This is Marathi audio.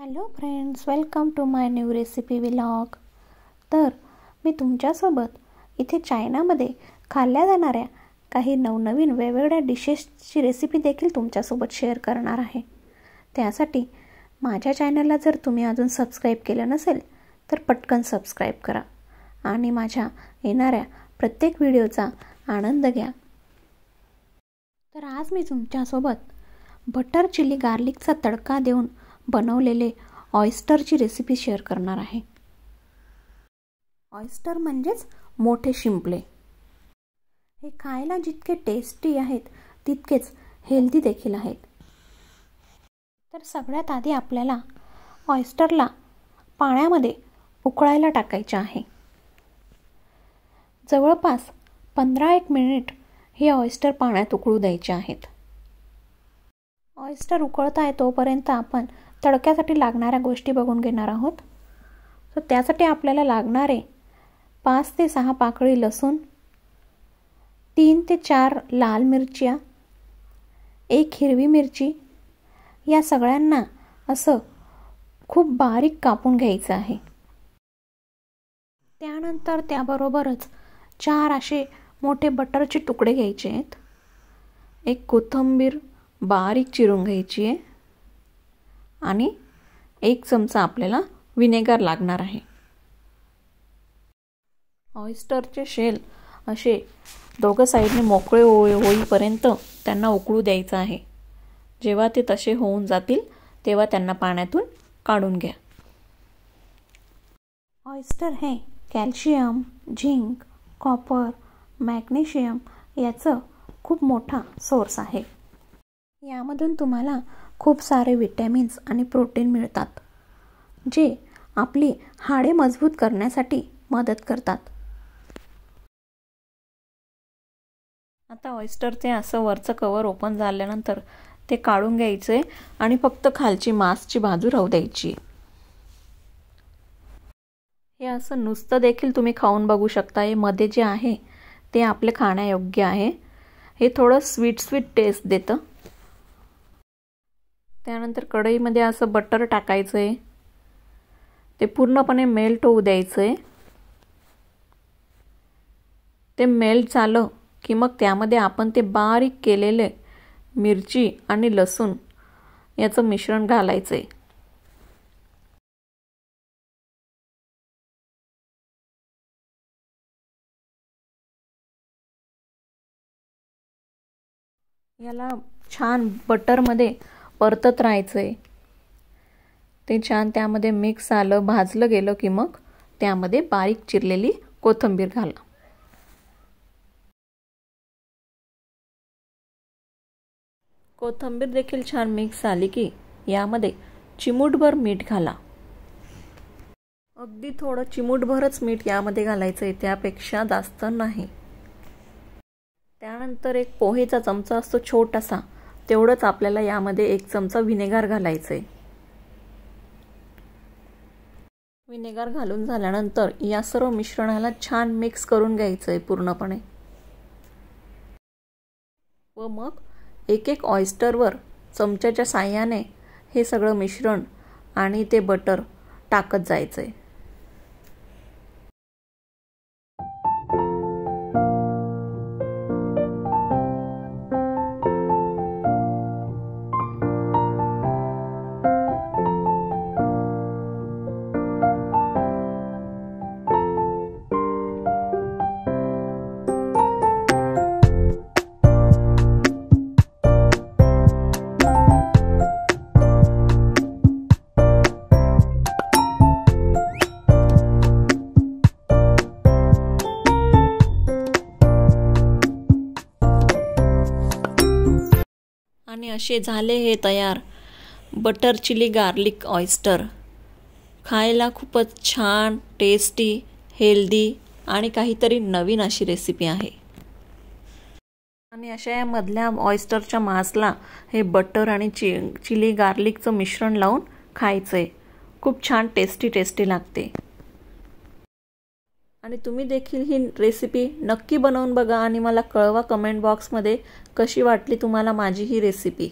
hello friends welcome to my new recipe vlog तर मी तुमच्यासोबत इथे चायनामध्ये खाल्ल्या जाणाऱ्या काही नवनवीन वेगवेगळ्या डिशेसची रेसिपी देखील तुमच्यासोबत शेअर करणार आहे त्यासाठी माझ्या चॅनलला जर तुम्ही अजून सबस्क्राईब केलं नसेल तर पटकन सबस्क्राईब करा आणि माझ्या येणाऱ्या प्रत्येक व्हिडिओचा आनंद घ्या तर आज मी तुमच्यासोबत बटर चिली गार्लिकचा तडका देऊन बनवलेले ऑयस्टरची रेसिपी शेअर करणार आहे ऑयस्टर म्हणजेच मोठे शिंपले हे खायला जितके टेस्टी आहेत तितकेच हेल्दी देखील आहेत तर सगळ्यात आधी आपल्याला ऑयस्टरला पाण्यामध्ये उकळायला टाकायचे आहे जवळपास पंधरा एक मिनिट हे ऑयस्टर पाण्यात उकळू द्यायचे आहेत ऑयस्टर उकळत आहे तोपर्यंत आपण तडक्यासाठी लागणाऱ्या गोष्टी बघून घेणार आहोत तर त्यासाठी आपल्याला लागणारे पाच ते सहा पाकळी लसूण तीन ते चार लाल मिरच्या एक हिरवी मिरची या सगळ्यांना असं खूप बारीक कापून घ्यायचं आहे त्यानंतर त्याबरोबरच चार असे मोठे बटरचे तुकडे घ्यायचे आहेत एक कोथंबीर बारीक चिरून घ्यायची आहे आणि एक चमचा आपल्याला विनेगर लागणार आहे ऑइस्टरचे शेल असे दोघं साईडने मोकळे होई होईपर्यंत त्यांना उकळू द्यायचं आहे जेव्हा ते तसे होऊन जातील तेव्हा त्यांना पाण्यातून काढून घ्या ऑइस्टर हे कॅल्शियम झिंक कॉपर मॅग्नेशियम याचं खूप मोठा सोर्स आहे यामधून तुम्हाला खूप सारे विटॅमिन्स आणि प्रोटीन मिळतात जे आपली हाडे मजबूत करण्यासाठी मदत करतात आता ऑइस्टरचे असं वरचं कवर ओपन झाल्यानंतर ते काढून घ्यायचे आणि फक्त खालची मासची बाजू राहू द्यायची हे असं नुसतं देखील तुम्ही खाऊन बघू शकता हे मध्ये जे आहे ते आपले खाण्यायोग्य आहे हे थोडं स्वीट स्वीट टेस्ट देतं त्यानंतर कढईमध्ये असं बटर टाकायचं आहे ते पूर्णपणे मेल्ट होऊ द्यायचं आहे ते मेल्ट झालं की मग त्यामध्ये आपण ते बारीक केलेले मिरची आणि लसूण याचं मिश्रण घालायचं याला छान बटरमध्ये परतत राहायचं आहे ते छान त्यामध्ये मिक्स आलं भाजलं गेलं की मग त्यामध्ये बारीक चिरलेली कोथिंबीर घाला कोथंबीर देखील छान मिक्स आली की यामध्ये चिमूटभर मीठ घाला अगदी थोडं चिमूटभरच मीठ यामध्ये घालायचं आहे त्यापेक्षा जास्त नाही त्यानंतर एक पोहेचा चमचा असतो छोटासा तेवढंच आपल्याला यामध्ये एक चमचा व्हिनेगार घालायचं आहे विनेगार घालून झाल्यानंतर या सर्व मिश्रणाला छान मिक्स करून घ्यायचं आहे पूर्णपणे व मग एक एक ऑइस्टरवर चमच्याच्या साह्याने हे सगळं मिश्रण आणि ते बटर टाकत जायचं आहे आणि असे झाले हे तयार बटर चिली गार्लिक ऑइस्टर खायला खूपच छान टेस्टी हेल्दी आणि काहीतरी नवीन अशी रेसिपी आहे आणि अशा या मधल्या ऑइस्टरच्या मासला हे बटर आणि चि चिली गार्लिकचं मिश्रण लावून खायचं आहे खूप छान टेस्टी टेस्टी लागते आणि तुम्ही देखील ही रेसिपी नक्की बनवून बघा आणि मला कळवा कमेंट बॉक्समध्ये कशी वाटली तुम्हाला माझी ही रेसिपी